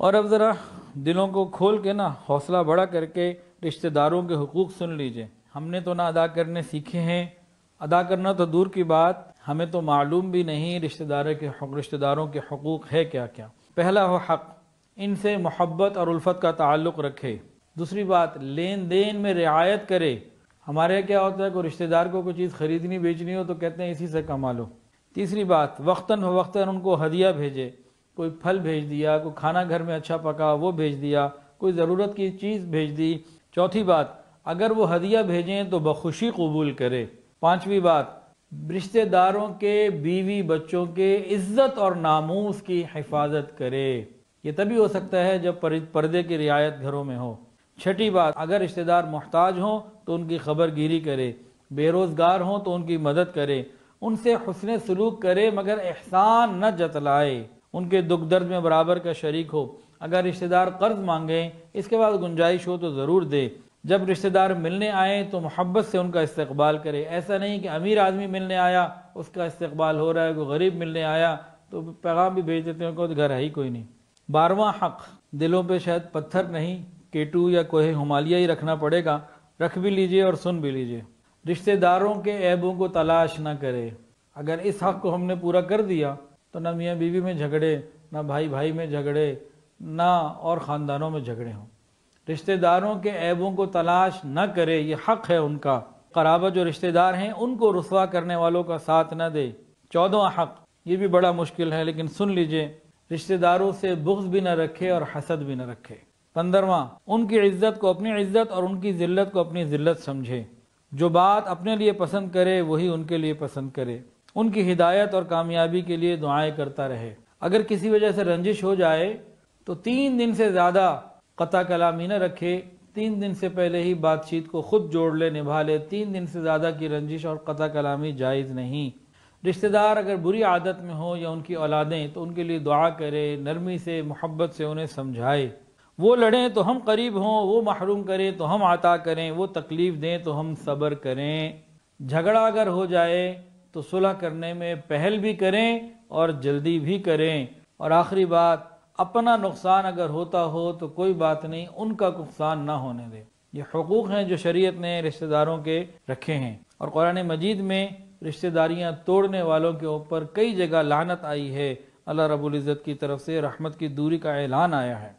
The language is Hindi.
और अब ज़रा दिलों को खोल के ना हौसला बढ़ा करके रिश्तेदारों के हकूक़ सुन लीजिए हमने तो ना अदा करने सीखे हैं अदा करना तो दूर की बात हमें तो मालूम भी नहीं रिश्तेदारों के रिश्तेदारों के हकूक़ है क्या क्या पहला हो हक़ इनसे मोहब्बत और उल्फत का ताल्लुक़ रखे दूसरी बात लेन देन में रियायत करे हमारे क्या होता है कोई रिश्तेदार को कोई चीज़ ख़रीदनी बेचनी हो तो कहते हैं इसी से कमा लो तीसरी बात वक्ता फ़वक्ता उनको हदिया भेजे कोई फल भेज दिया कोई खाना घर में अच्छा पका वो भेज दिया कोई ज़रूरत की चीज़ भेज दी चौथी बात अगर वो हदिया भेजें तो बखुशी कबूल करे पांचवी बात रिश्तेदारों के बीवी बच्चों के इज्जत और नामूस की हिफाजत करे ये तभी हो सकता है जब पर्दे की रियायत घरों में हो छठी बात अगर रिश्तेदार मोहताज हों तो उनकी खबर गिरी करे बेरोज़गार हों तो उनकी मदद करे उनसे हसन सलूक करे मगर एहसान न जतलाए उनके दुख दर्द में बराबर का शरीक हो अगर रिश्तेदार कर्ज मांगे इसके बाद गुंजाइश हो तो ज़रूर दे जब रिश्तेदार मिलने आए तो मोहब्बत से उनका इस्तकबाल करे ऐसा नहीं कि अमीर आदमी मिलने आया उसका इस्तकबाल हो रहा है कोई गरीब मिलने आया तो पैगाम भी भेज देते हैं कोई घर है ही कोई नहीं बारवा हक दिलों पे शायद पत्थर नहीं केटू या कोहे हमालिया ही रखना पड़ेगा रख भी लीजिए और सुन भी लीजिए रिश्तेदारों के ऐबों को तलाश ना करे अगर इस हक को हमने पूरा कर दिया तो ना मियाँ बीवी में झगड़े ना भाई भाई में झगड़े ना और ख़ानदानों में झगड़े हों रिश्तेदारों के ऐबों को तलाश न करे ये हक़ है उनका कराबा जो रिश्तेदार हैं उनको रसवा करने वालों का साथ न दे चौदह हक़ ये भी बड़ा मुश्किल है लेकिन सुन लीजिए रिश्तेदारों से बुख्स भी न रखे और हसद भी न रखे पंद्रवा उनकी इज्जत को अपनी इज्जत और उनकी जिल्लत को अपनी जिल्लत समझे जो बात अपने लिए पसंद करे वही उनके लिए पसंद करे उनकी हिदायत और कामयाबी के लिए दुआएं करता रहे अगर किसी वजह से रंजिश हो जाए तो तीन दिन से ज़्यादा कता कलामी न रखे तीन दिन से पहले ही बातचीत को खुद जोड़ ले निभा ले तीन दिन से ज़्यादा की रंजिश और कता कलामी जायज़ नहीं रिश्तेदार अगर बुरी आदत में हो या उनकी औलादें तो उनके लिए दुआ करे नरमी से मोहब्बत से उन्हें समझाए वो लड़ें तो हम करीब हों वो महरूम करें तो हम आता करें वो तकलीफ़ दें तो हम सब्र करें झगड़ा अगर हो जाए तो सुलह करने में पहल भी करें और जल्दी भी करें और आखिरी बात अपना नुकसान अगर होता हो तो कोई बात नहीं उनका नुकसान ना होने दें ये हकूक़ हैं जो शरीयत ने रिश्तेदारों के रखे हैं और कुरान मजीद में रिश्तेदारियां तोड़ने वालों के ऊपर कई जगह लानत आई है अल्लाह रबुल्ज़त की तरफ से रहमत की दूरी का ऐलान आया है